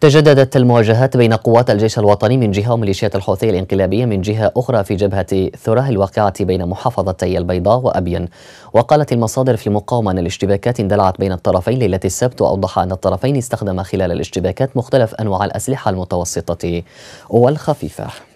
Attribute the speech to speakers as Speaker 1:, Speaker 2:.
Speaker 1: تجددت المواجهات بين قوات الجيش الوطني من جهة وميليشيات الحوثي الانقلابية من جهة أخرى في جبهة ثراه الواقعة بين محافظتي البيضاء وأبين وقالت المصادر في المقاومة أن الاشتباكات اندلعت بين الطرفين ليلة السبت وأوضح أن الطرفين استخدما خلال الاشتباكات مختلف أنواع الأسلحة المتوسطة والخفيفة